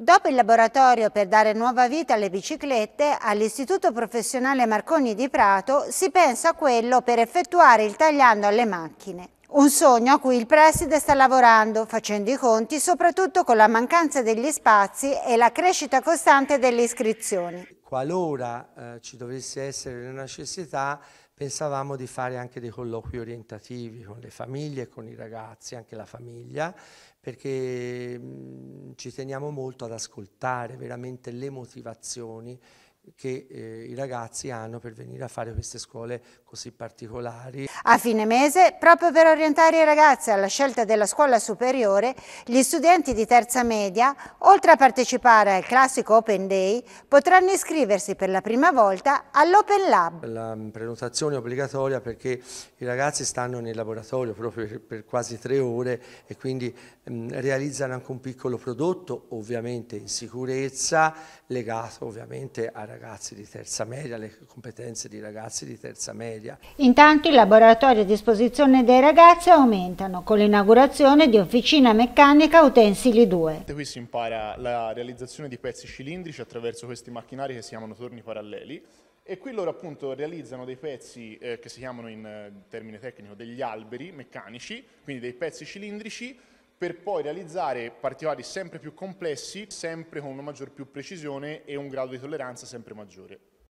Dopo il laboratorio per dare nuova vita alle biciclette, all'Istituto Professionale Marconi di Prato si pensa a quello per effettuare il tagliando alle macchine. Un sogno a cui il preside sta lavorando, facendo i conti soprattutto con la mancanza degli spazi e la crescita costante delle iscrizioni. Qualora eh, ci dovesse essere la necessità, pensavamo di fare anche dei colloqui orientativi con le famiglie, con i ragazzi, anche la famiglia, perché mm, ci teniamo molto ad ascoltare veramente le motivazioni che eh, i ragazzi hanno per venire a fare queste scuole così particolari. A fine mese, proprio per orientare i ragazzi alla scelta della scuola superiore, gli studenti di terza media, oltre a partecipare al classico Open Day, potranno iscriversi per la prima volta all'Open Lab. La prenotazione è obbligatoria perché i ragazzi stanno nel laboratorio proprio per quasi tre ore e quindi mh, mm, realizzano anche un piccolo prodotto, ovviamente in sicurezza, legato ovviamente a ragazzi ragazzi di terza media, le competenze di ragazzi di terza media. Intanto i laboratori a disposizione dei ragazzi aumentano con l'inaugurazione di Officina Meccanica Utensili 2. Qui si impara la realizzazione di pezzi cilindrici attraverso questi macchinari che si chiamano torni paralleli e qui loro appunto realizzano dei pezzi eh, che si chiamano in eh, termine tecnico degli alberi meccanici, quindi dei pezzi cilindrici per poi realizzare particolari sempre più complessi, sempre con una maggior più precisione e un grado di tolleranza sempre maggiore.